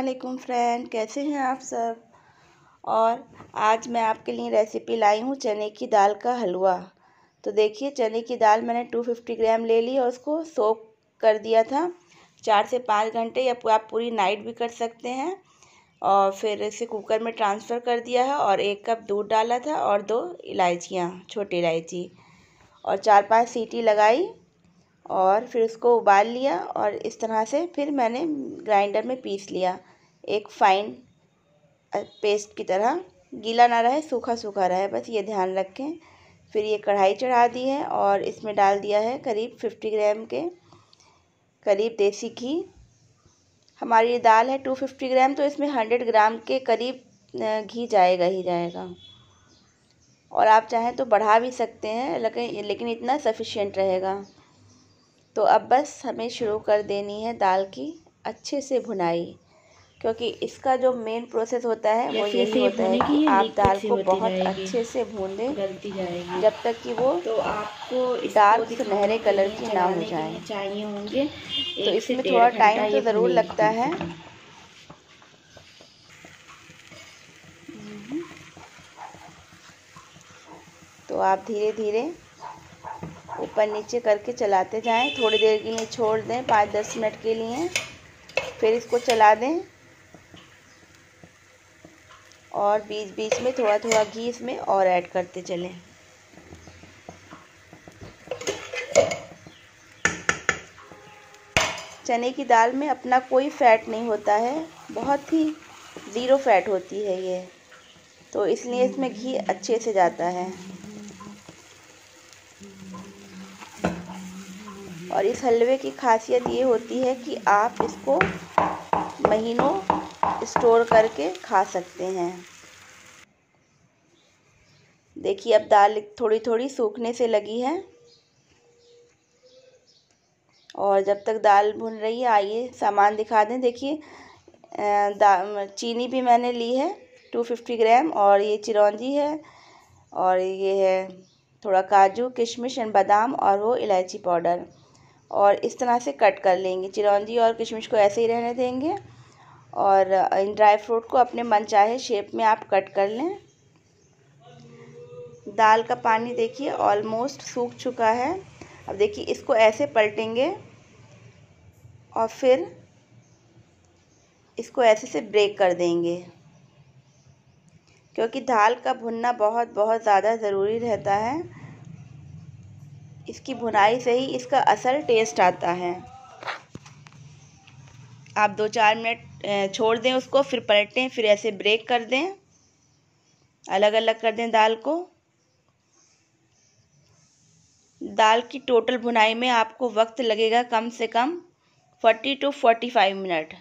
वालेकुम फ्रेंड कैसे हैं आप सब और आज मैं आपके लिए रेसिपी लाई हूँ चने की दाल का हलवा तो देखिए चने की दाल मैंने 250 ग्राम ले ली और उसको सोक कर दिया था चार से पाँच घंटे या आप पूरी नाइट भी कर सकते हैं और फिर इसे कुकर में ट्रांसफ़र कर दिया है और एक कप दूध डाला था और दो इलायचियाँ छोटी इलायची और चार पाँच सीटी लगाई और फिर उसको उबाल लिया और इस तरह से फिर मैंने ग्राइंडर में पीस लिया एक फाइन पेस्ट की तरह गीला ना रहे सूखा सूखा रहे बस ये ध्यान रखें फिर ये कढ़ाई चढ़ा दी है और इसमें डाल दिया है करीब फिफ्टी ग्राम के करीब देसी घी हमारी ये दाल है टू फिफ्टी ग्राम तो इसमें हंड्रेड ग्राम के करीब घी जाएगा ही जाएगा और आप चाहें तो बढ़ा भी सकते हैं लेकिन लेकिन इतना सफिशिएंट रहेगा तो अब बस हमें शुरू कर देनी है दाल की अच्छे से भुनाई क्योंकि इसका जो मेन प्रोसेस होता है वो यही होता है कि आप दाल को बहुत अच्छे से भून दें जब तक कि वो तो आपको डार्क सुनहरे कलर की ना हो जाए चाहिए होंगे तो इसमें थोड़ा टाइम तो ज़रूर लगता है तो आप धीरे धीरे ऊपर नीचे करके चलाते जाएं थोड़ी देर के लिए छोड़ दें पाँच दस मिनट के लिए फिर इसको चला दें और बीच बीच में थोड़ा थोड़ा घी इसमें और ऐड करते चलें चने की दाल में अपना कोई फैट नहीं होता है बहुत ही ज़ीरो फैट होती है ये तो इसलिए इसमें घी अच्छे से जाता है और इस हलवे की खासियत ये होती है कि आप इसको महीनों स्टोर करके खा सकते हैं देखिए अब दाल थोड़ी थोड़ी सूखने से लगी है और जब तक दाल भुन रही है आइए सामान दिखा दें देखिए चीनी भी मैंने ली है टू फिफ्टी ग्राम और ये चिरौंजी है और ये है थोड़ा काजू किशमिश एंड बादाम और वो इलायची पाउडर और इस तरह से कट कर लेंगे चिरौंजी और किशमिश को ऐसे ही रहने देंगे और इन ड्राई फ्रूट को अपने मन चाहे शेप में आप कट कर लें दाल का पानी देखिए ऑलमोस्ट सूख चुका है अब देखिए इसको ऐसे पलटेंगे और फिर इसको ऐसे से ब्रेक कर देंगे क्योंकि दाल का भुनना बहुत बहुत ज़्यादा ज़रूरी रहता है इसकी भुनाई से ही इसका असल टेस्ट आता है आप दो चार मिनट छोड़ दें उसको फिर पलटें फिर ऐसे ब्रेक कर दें अलग अलग कर दें दाल को दाल की टोटल भुनाई में आपको वक्त लगेगा कम से कम forty two forty five minute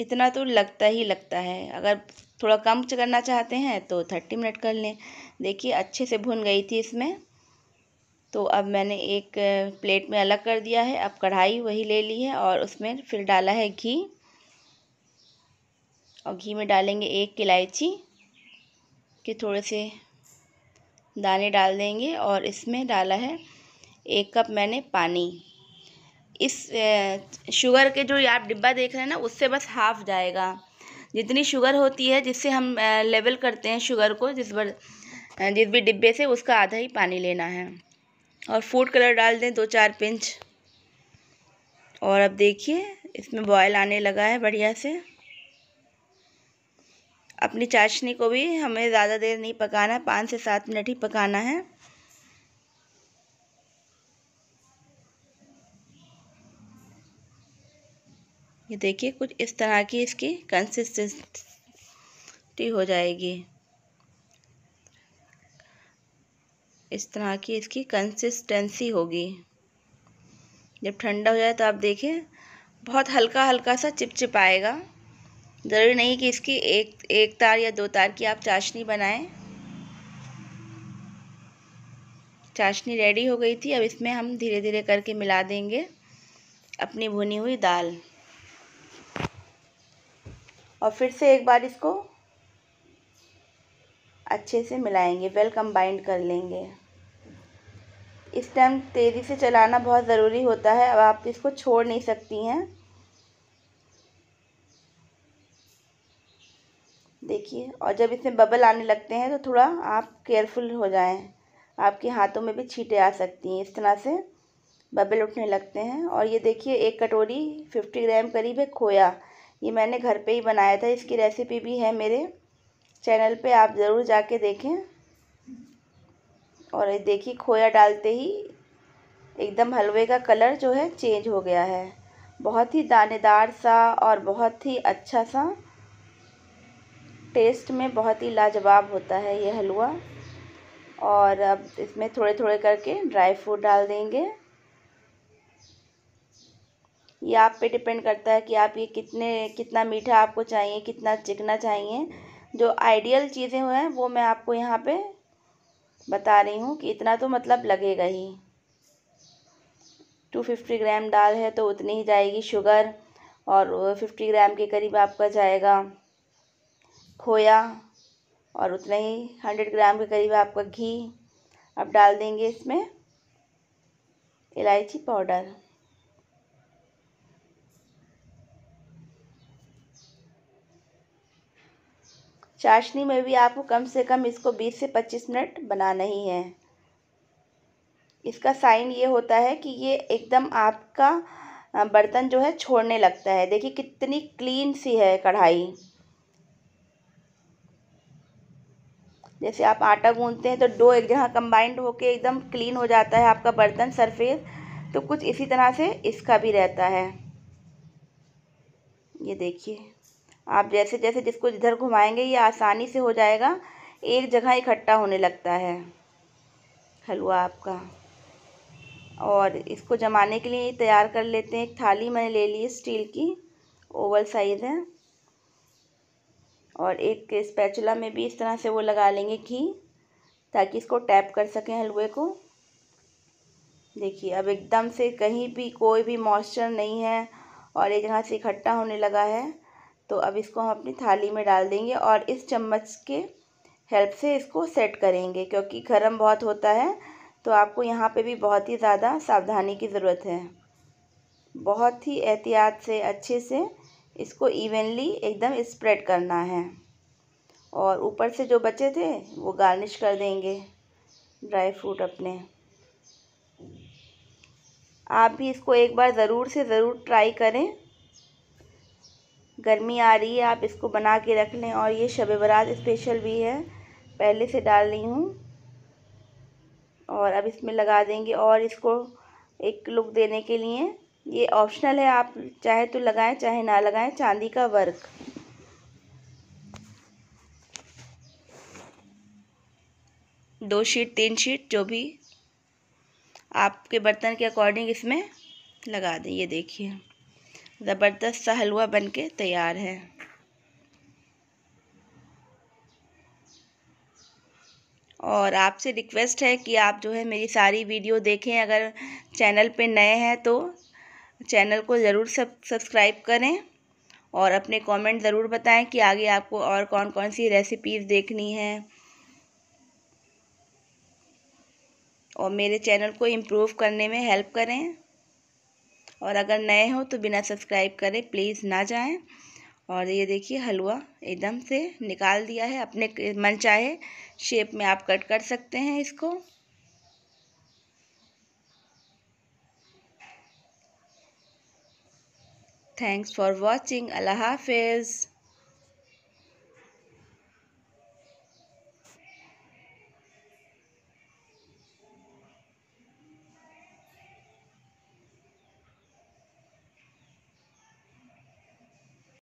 इतना तो लगता ही लगता है अगर थोड़ा कम करना चाहते हैं तो थर्टी मिनट कर लें देखिए अच्छे से भुन गई थी इसमें तो अब मैंने एक प्लेट में अलग कर दिया है अब कढ़ाई वही ले ली है और उसमें फिर डाला है घी और घी में डालेंगे एक इलायची के थोड़े से दाने डाल देंगे और इसमें डाला है एक कप मैंने पानी इस शुगर के जो आप डिब्बा देख रहे हैं ना उससे बस हाफ़ जाएगा जितनी शुगर होती है जिससे हम लेवल करते हैं शुगर को जिस पर जिस भी डिब्बे से उसका आधा ही पानी लेना है और फूड कलर डाल दें दो चार पिंच और अब देखिए इसमें बॉयल आने लगा है बढ़िया से अपनी चाशनी को भी हमें ज़्यादा देर नहीं पकाना है पाँच से सात मिनट ही पकाना है ये देखिए कुछ इस तरह की इसकी कंसिस्टेंसी हो जाएगी इस तरह की इसकी कंसिस्टेंसी होगी जब ठंडा हो जाए तो आप देखें बहुत हल्का हल्का सा चिपचिपाएगा ज़रूरी नहीं कि इसकी एक एक तार या दो तार की आप चाशनी बनाएं चाशनी रेडी हो गई थी अब इसमें हम धीरे धीरे करके मिला देंगे अपनी भुनी हुई दाल और फिर से एक बार इसको अच्छे से मिलाएंगे वेल कंबाइंड कर लेंगे इस टाइम तेज़ी से चलाना बहुत ज़रूरी होता है अब आप इसको छोड़ नहीं सकती हैं देखिए और जब इसमें बबल आने लगते हैं तो थोड़ा आप केयरफुल हो जाएं आपके हाथों में भी छींटे आ सकती हैं इस तरह से बबल उठने लगते हैं और ये देखिए एक कटोरी फिफ्टी ग्राम करीब है खोया ये मैंने घर पे ही बनाया था इसकी रेसिपी भी है मेरे चैनल पे आप ज़रूर जाके देखें और देखिए खोया डालते ही एकदम हलवे का कलर जो है चेंज हो गया है बहुत ही दानेदार सा और बहुत ही अच्छा सा टेस्ट में बहुत ही लाजवाब होता है ये हलवा और अब इसमें थोड़े थोड़े करके ड्राई फ्रूट डाल देंगे ये आप पे डिपेंड करता है कि आप ये कितने कितना मीठा आपको चाहिए कितना चिकना चाहिए जो आइडियल चीज़ें हुए हैं वो मैं आपको यहाँ पे बता रही हूँ कि इतना तो मतलब लगेगा ही टू फिफ्टी ग्राम दाल है तो उतनी ही जाएगी शुगर और फिफ्टी ग्राम के करीब आपका जाएगा खोया और उतना ही हंड्रेड ग्राम के करीब आपका घी अब डाल देंगे इसमें इलायची पाउडर चाशनी में भी आपको कम से कम इसको 20 से 25 मिनट बनाना ही है इसका साइन ये होता है कि ये एकदम आपका बर्तन जो है छोड़ने लगता है देखिए कितनी क्लीन सी है कढ़ाई जैसे आप आटा गूंदते हैं तो डो एक जगह कंबाइंड होके एकदम क्लीन हो जाता है आपका बर्तन सरफेस तो कुछ इसी तरह से इसका भी रहता है ये देखिए आप जैसे जैसे जिसको जिधर घुमाएंगे ये आसानी से हो जाएगा एक जगह इकट्ठा होने लगता है हलवा आपका और इसको जमाने के लिए तैयार कर लेते हैं एक थाली मैंने ले ली है स्टील की ओवल साइज़ है और एक स्पैचुला में भी इस तरह से वो लगा लेंगे घी ताकि इसको टैप कर सकें हलवे को देखिए अब एकदम से कहीं भी कोई भी मॉइस्चर नहीं है और एक जगह से इकट्ठा होने लगा है तो अब इसको हम अपनी थाली में डाल देंगे और इस चम्मच के हेल्प से इसको सेट करेंगे क्योंकि गर्म बहुत होता है तो आपको यहाँ पे भी बहुत ही ज़्यादा सावधानी की ज़रूरत है बहुत ही एहतियात से अच्छे से इसको इवनली एकदम स्प्रेड करना है और ऊपर से जो बचे थे वो गार्निश कर देंगे ड्राई फ्रूट अपने आप भी इसको एक बार ज़रूर से ज़रूर ट्राई करें गर्मी आ रही है आप इसको बना के रख लें और ये शब बरात स्पेशल भी है पहले से डाल रही हूँ और अब इसमें लगा देंगे और इसको एक लुक देने के लिए ये ऑप्शनल है आप चाहे तो लगाएं चाहे ना लगाएं चांदी का वर्क दो शीट तीन शीट जो भी आपके बर्तन के अकॉर्डिंग इसमें लगा दें ये देखिए ज़बरदस्त सा हलवा के तैयार है और आपसे रिक्वेस्ट है कि आप जो है मेरी सारी वीडियो देखें अगर चैनल पे नए हैं तो चैनल को ज़रूर सब सब्सक्राइब करें और अपने कमेंट ज़रूर बताएं कि आगे आपको और कौन कौन सी रेसिपीज़ देखनी है और मेरे चैनल को इम्प्रूव करने में हेल्प करें और अगर नए हो तो बिना सब्सक्राइब करे प्लीज़ ना जाएं और ये देखिए हलवा एकदम से निकाल दिया है अपने मन चाहे शेप में आप कट कर सकते हैं इसको थैंक्स फॉर वॉचिंग अल्लाह हाफिज़